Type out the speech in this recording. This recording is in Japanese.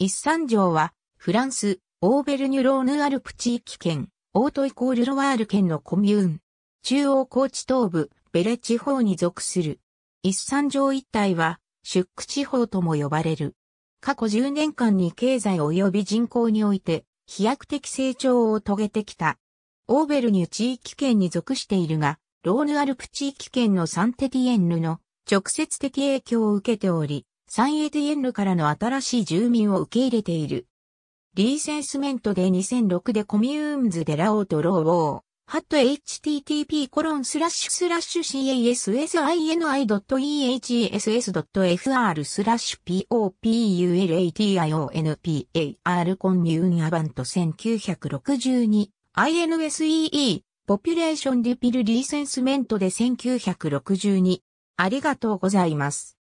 一三条は、フランス、オーベルニュローヌアルプ地域圏、オートイコールロワール県のコミューン。中央高地東部、ベレ地方に属する。一三条一帯は、出区地方とも呼ばれる。過去10年間に経済及び人口において、飛躍的成長を遂げてきた。オーベルニュ地域圏に属しているが、ローヌアルプ地域圏のサンテティエンヌの直接的影響を受けており、サンエティエンヌからの新しい住民を受け入れている。リーセンスメントで2006でコミューンズでラオートローウー、ハット http コロンスラッシュスラッシュ casini.ehss.fr スラッシュ populationpar コンミューンアバント1962 INSEE ポピュレーションディピルリーセンスメントで1962ありがとうございます。